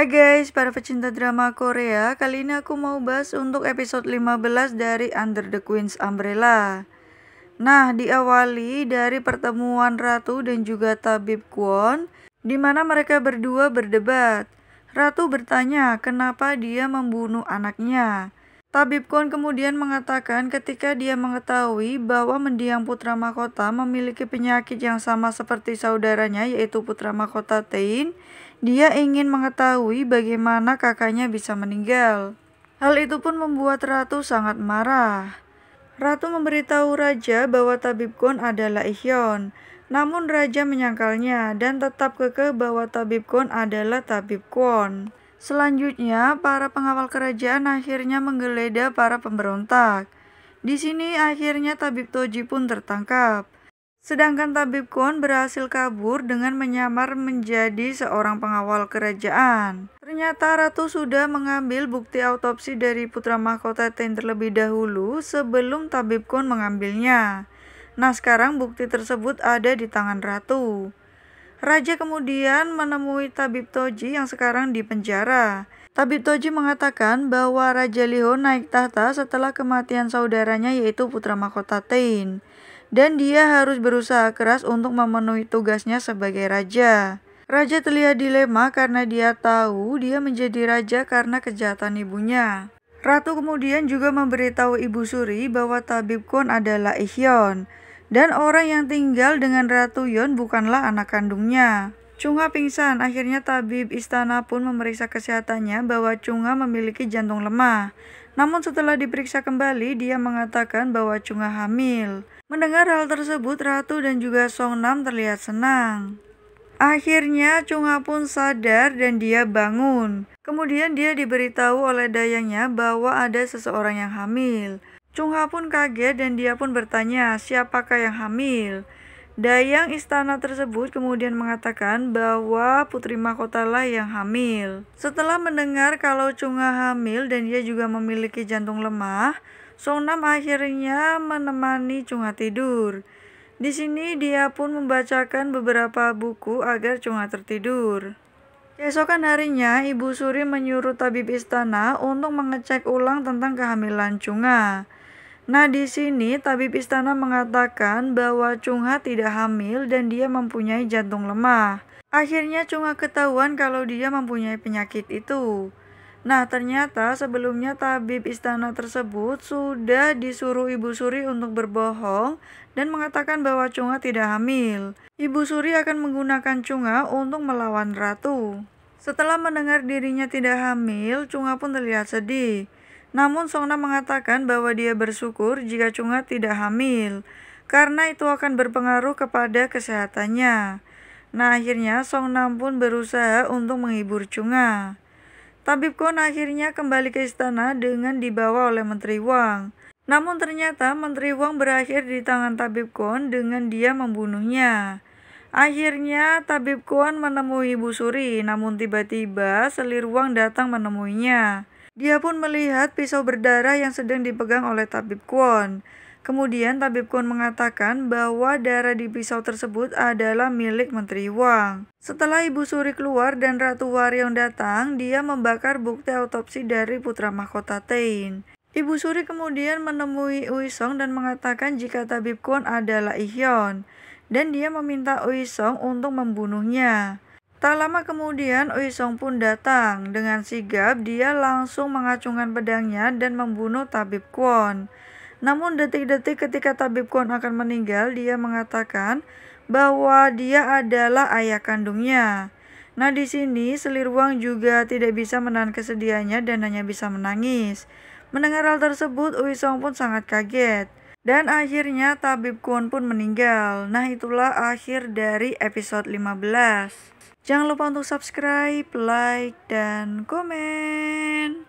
Hai guys, para pecinta drama Korea, kali ini aku mau bahas untuk episode 15 dari Under the Queen's Umbrella. Nah, diawali dari pertemuan Ratu dan juga Tabib Kwon, di mana mereka berdua berdebat. Ratu bertanya kenapa dia membunuh anaknya. Tabib Kun kemudian mengatakan ketika dia mengetahui bahwa mendiang putra mahkota memiliki penyakit yang sama seperti saudaranya yaitu putra mahkota Tein, dia ingin mengetahui bagaimana kakaknya bisa meninggal. Hal itu pun membuat Ratu sangat marah. Ratu memberitahu raja bahwa Tabib Kun adalah Ihyon. Namun raja menyangkalnya dan tetap kekeh bahwa Tabib Kun adalah Tabib Kun. Selanjutnya, para pengawal kerajaan akhirnya menggeledah para pemberontak. Di sini akhirnya Tabib Toji pun tertangkap. Sedangkan Tabib Kon berhasil kabur dengan menyamar menjadi seorang pengawal kerajaan. Ternyata Ratu sudah mengambil bukti autopsi dari putra mahkota Ten terlebih dahulu sebelum Tabib Kon mengambilnya. Nah sekarang bukti tersebut ada di tangan Ratu. Raja kemudian menemui Tabib Toji yang sekarang di penjara. Tabib Toji mengatakan bahwa Raja Liho naik tahta setelah kematian saudaranya yaitu putra mahkota Tain. Dan dia harus berusaha keras untuk memenuhi tugasnya sebagai raja. Raja terlihat dilema karena dia tahu dia menjadi raja karena kejahatan ibunya. Ratu kemudian juga memberitahu Ibu Suri bahwa Tabib Kun adalah Ihyon. Dan orang yang tinggal dengan Ratu Yun bukanlah anak kandungnya. Chungha pingsan, akhirnya tabib istana pun memeriksa kesehatannya bahwa Chungha memiliki jantung lemah. Namun setelah diperiksa kembali, dia mengatakan bahwa Chungha hamil. Mendengar hal tersebut, Ratu dan juga Song Nam terlihat senang. Akhirnya Chungha pun sadar dan dia bangun. Kemudian dia diberitahu oleh Dayangnya bahwa ada seseorang yang hamil. Chung Ha pun kaget dan dia pun bertanya siapakah yang hamil. Dayang istana tersebut kemudian mengatakan bahwa putri lah yang hamil. Setelah mendengar kalau Chung Ha hamil dan dia juga memiliki jantung lemah, Song Nam akhirnya menemani Chung Ha tidur. Di sini dia pun membacakan beberapa buku agar Chung Ha tertidur. Keesokan harinya, Ibu Suri menyuruh tabib istana untuk mengecek ulang tentang kehamilan Ha. Nah, di sini tabib istana mengatakan bahwa Chungha tidak hamil dan dia mempunyai jantung lemah. Akhirnya Chungha ketahuan kalau dia mempunyai penyakit itu. Nah, ternyata sebelumnya tabib istana tersebut sudah disuruh Ibu Suri untuk berbohong dan mengatakan bahwa Cunga tidak hamil. Ibu Suri akan menggunakan Cunga untuk melawan ratu. Setelah mendengar dirinya tidak hamil, Cunga pun terlihat sedih. Namun Songna mengatakan bahwa dia bersyukur jika Chunga tidak hamil, karena itu akan berpengaruh kepada kesehatannya. Nah akhirnya Song Nam pun berusaha untuk menghibur Chunga. Tabib Kon akhirnya kembali ke istana dengan dibawa oleh Menteri Wang. Namun ternyata Menteri Wang berakhir di tangan Tabib Kon dengan dia membunuhnya. Akhirnya Tabib Kwon menemui Ibu Suri, namun tiba-tiba selir Wang datang menemuinya. Dia pun melihat pisau berdarah yang sedang dipegang oleh tabib Kwon. Kemudian Tabib Kwon mengatakan bahwa darah di pisau tersebut adalah milik Menteri Wang. Setelah Ibu Suri keluar dan Ratu Waryong datang, dia membakar bukti autopsi dari putra mahkota Tain. Ibu Suri kemudian menemui Uisong dan mengatakan jika Tabib Kwon adalah Ihyeon, Dan dia meminta Uisong untuk membunuhnya. Tak lama kemudian Uisong pun datang. Dengan sigap dia langsung mengacungkan pedangnya dan membunuh Tabib Kwon. Namun detik-detik ketika Tabib Kwon akan meninggal dia mengatakan bahwa dia adalah ayah kandungnya. Nah di sini Wang juga tidak bisa menahan kesedihannya dan hanya bisa menangis. Mendengar hal tersebut Uisong pun sangat kaget. Dan akhirnya Tabib Kwon pun meninggal. Nah itulah akhir dari episode 15. Jangan lupa untuk subscribe, like, dan komen.